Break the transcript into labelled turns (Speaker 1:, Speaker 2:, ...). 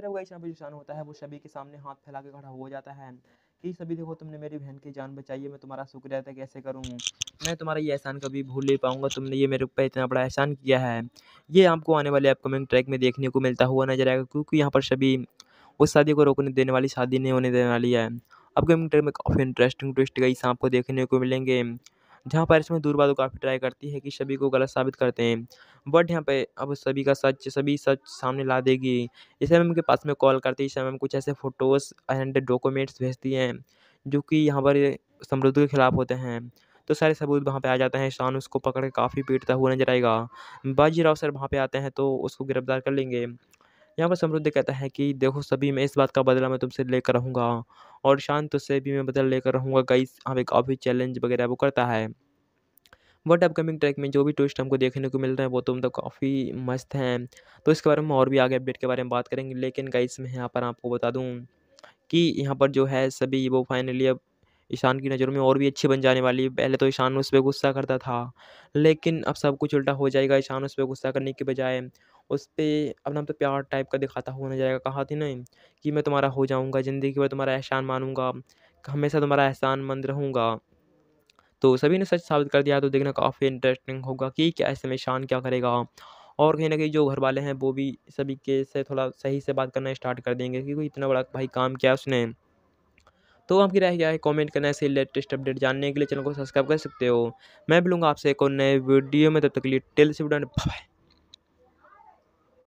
Speaker 1: तरह का यहाँ पे होता है वो सभी के सामने हाथ फैला के खड़ा हो जाता है कि सभी देखो तुमने मेरी बहन की जान बचाई है मैं तुम्हारा शुक्रिया था तो कैसे करूँ मैं तुम्हारा ये एहसान कभी भूल नहीं पाऊंगा तुमने ये मेरे ऊपर इतना बड़ा एहसान किया है ये आपको आने वाले अपकमिंग ट्रैक में देखने को मिलता हुआ नजर आएगा क्योंकि यहाँ पर सभी उस शादी को रोकने देने वाली शादी नहीं होने देने वाली है अपकमिंग ट्रैक में काफ़ी इंटरेस्टिंग ट्विस्ट गई आपको देखने को मिलेंगे जहाँ पर इसमें बाद काफ़ी ट्राई करती है कि सभी को गलत साबित करते हैं बट यहाँ पे अब सभी का सच सभी सच सामने ला देगी इस एम के पास में कॉल करती है इस एम कुछ ऐसे फ़ोटोज़ एंड डॉक्यूमेंट्स भेजती हैं जो कि यहाँ पर समृद्ध के खिलाफ होते हैं तो सारे सबूत वहाँ पे आ जाते हैं शान उसको पकड़ के काफ़ी पीटता हुआ नजर आएगा बाजीराव सर वहाँ पे आते हैं तो उसको गिरफ्तार कर लेंगे यहाँ पर समृद्ध कहता है कि देखो सभी मैं इस बात का बदला मैं तुमसे लेकर रहूँगा और शान तुझसे भी मैं बदला लेकर रहूँगा गई यहाँ पे काफ़ी चैलेंज वगैरह वो करता है बट अपकमिंग ट्रैक में जो भी ट्विस्ट हमको देखने को मिल रहे हैं वो तो मतलब काफ़ी मस्त हैं तो इसके बारे में और भी आगे अपडेट के बारे में बात करेंगे लेकिन गाइस मैं यहाँ पर आपको बता दूँ कि यहाँ पर जो है सभी वो फाइनली अब ईशान की नज़रों में और भी अच्छी बन जाने वाली है पहले तो ईशान उस पर गुस्सा करता था लेकिन अब सब कुछ उल्टा हो जाएगा ईशान उस पर गुस्सा करने के बजाय उस पर अपना तो प्यार टाइप का दिखाता हुआ ना जाएगा कहा थी ना कि मैं तुम्हारा हो जाऊँगा ज़िंदगी में तुम्हारा एहसान मानूंगा हमेशा तुम्हारा एहसान मंद रहूँगा तो सभी ने सच साबित कर दिया तो देखना काफ़ी इंटरेस्टिंग होगा कि क्या ऐसे में शान क्या करेगा और कहीं ना कहीं जो घर वाले हैं वो भी सभी के से थोड़ा सही से बात करना स्टार्ट कर देंगे क्योंकि इतना बड़ा भाई काम किया उसने तो आपकी राय क्या है कमेंट करना ऐसे लेटेस्ट अपडेट जानने के लिए चैनल को सब्सक्राइब कर सकते हो मैं भी लूँगा आपसे एक और नए वीडियो में तब तक के लिए टेल से बाय